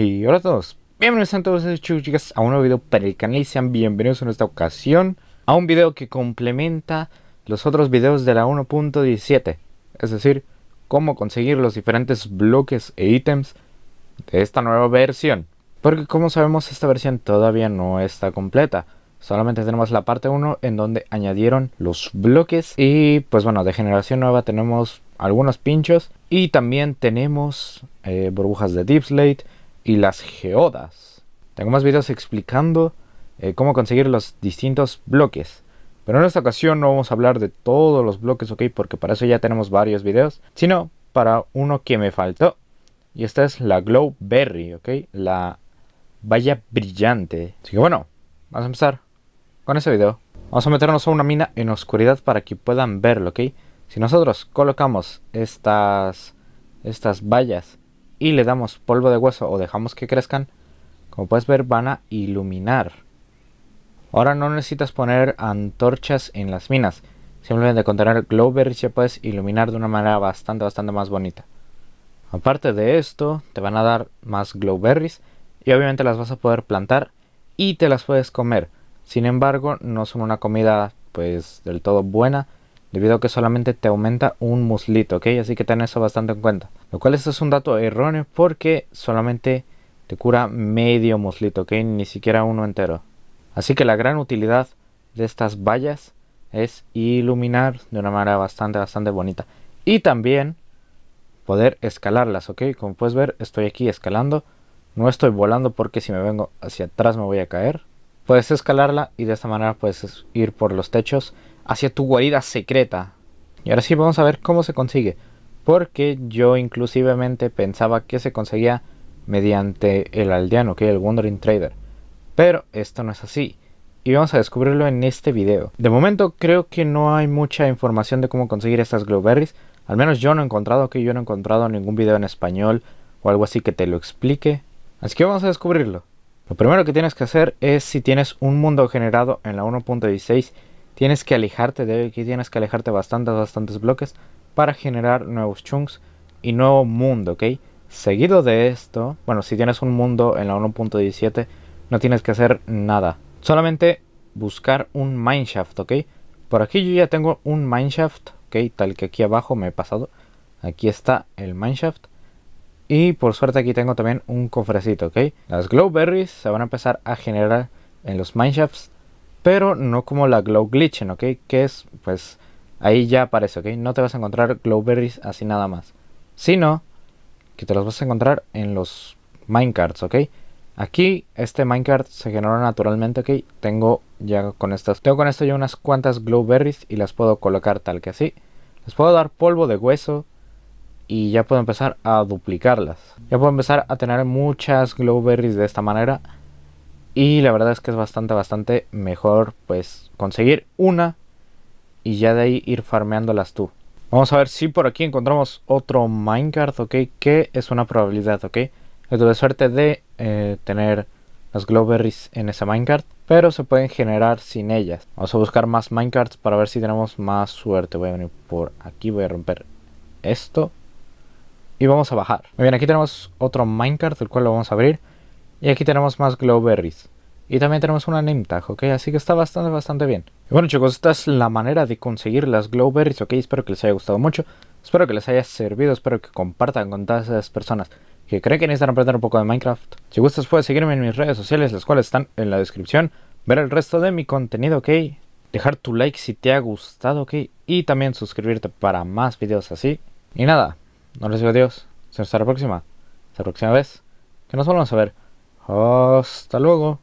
Y hola a todos, bienvenidos a todos chicas a un nuevo video para el canal y sean bienvenidos en esta ocasión a un video que complementa los otros videos de la 1.17 Es decir, cómo conseguir los diferentes bloques e ítems de esta nueva versión Porque como sabemos esta versión todavía no está completa Solamente tenemos la parte 1 en donde añadieron los bloques y pues bueno, de generación nueva tenemos algunos pinchos y también tenemos eh, burbujas de deep slate y las geodas. Tengo más videos explicando eh, cómo conseguir los distintos bloques. Pero en esta ocasión no vamos a hablar de todos los bloques, ok, porque para eso ya tenemos varios videos, sino para uno que me faltó. Y esta es la Glow Berry, ok, la valla brillante. Así que bueno, vamos a empezar con ese video. Vamos a meternos a una mina en oscuridad para que puedan verlo, ok. Si nosotros colocamos estas, estas vallas y le damos polvo de hueso o dejamos que crezcan, como puedes ver van a iluminar. Ahora no necesitas poner antorchas en las minas, simplemente con tener glowberries ya puedes iluminar de una manera bastante bastante más bonita. Aparte de esto, te van a dar más glowberries y obviamente las vas a poder plantar y te las puedes comer. Sin embargo, no son una comida pues del todo buena, debido a que solamente te aumenta un muslito, ¿ok? Así que ten eso bastante en cuenta. Lo cual este es un dato erróneo porque solamente te cura medio muslito, ¿ok? Ni siquiera uno entero. Así que la gran utilidad de estas vallas es iluminar de una manera bastante, bastante bonita. Y también poder escalarlas, ¿ok? Como puedes ver, estoy aquí escalando. No estoy volando porque si me vengo hacia atrás me voy a caer. Puedes escalarla y de esta manera puedes ir por los techos hacia tu guarida secreta. Y ahora sí vamos a ver cómo se consigue. Porque yo inclusivamente pensaba que se conseguía mediante el aldeano, que el Wandering Trader. Pero esto no es así. Y vamos a descubrirlo en este video. De momento creo que no hay mucha información de cómo conseguir estas glowberries. Al menos yo no he encontrado, que yo no he encontrado ningún video en español o algo así que te lo explique. Así que vamos a descubrirlo. Lo primero que tienes que hacer es si tienes un mundo generado en la 1.16 Tienes que alejarte de aquí, tienes que alejarte bastantes, bastantes bloques para generar nuevos chunks y nuevo mundo, ¿ok? Seguido de esto, bueno, si tienes un mundo en la 1.17, no tienes que hacer nada. Solamente buscar un mineshaft, ¿ok? Por aquí yo ya tengo un mineshaft, ¿ok? Tal que aquí abajo me he pasado. Aquí está el mineshaft. Y por suerte aquí tengo también un cofrecito, ¿ok? Las berries se van a empezar a generar en los mineshafts pero no como la Glow Glitchen, ¿ok? Que es, pues, ahí ya aparece, ¿ok? No te vas a encontrar Glowberries así nada más, sino que te los vas a encontrar en los minecarts, ¿ok? Aquí este minecart se genera naturalmente, ok, tengo ya con estas, tengo con esto ya unas cuantas glowberries y las puedo colocar tal que así. Les puedo dar polvo de hueso y ya puedo empezar a duplicarlas. Ya puedo empezar a tener muchas glowberries de esta manera y la verdad es que es bastante, bastante mejor pues conseguir una y ya de ahí ir farmeándolas tú. Vamos a ver si por aquí encontramos otro minecart, ¿ok? Que es una probabilidad, ¿ok? Yo tuve suerte de eh, tener las glowberries en esa minecart, pero se pueden generar sin ellas. Vamos a buscar más minecarts para ver si tenemos más suerte. Voy a venir por aquí, voy a romper esto y vamos a bajar. Muy bien, aquí tenemos otro minecart, el cual lo vamos a abrir. Y aquí tenemos más Glowberries. Y también tenemos una name ¿ok? Así que está bastante, bastante bien. Y bueno chicos, esta es la manera de conseguir las Glowberries, ¿ok? Espero que les haya gustado mucho. Espero que les haya servido, espero que compartan con todas esas personas que creen que necesitan aprender un poco de Minecraft. Si gustas puedes seguirme en mis redes sociales, las cuales están en la descripción. Ver el resto de mi contenido, ¿ok? Dejar tu like si te ha gustado, ¿ok? Y también suscribirte para más videos así. Y nada, no les digo adiós. Hasta la próxima. Hasta la próxima vez. Que nos volvamos a ver. Hasta luego.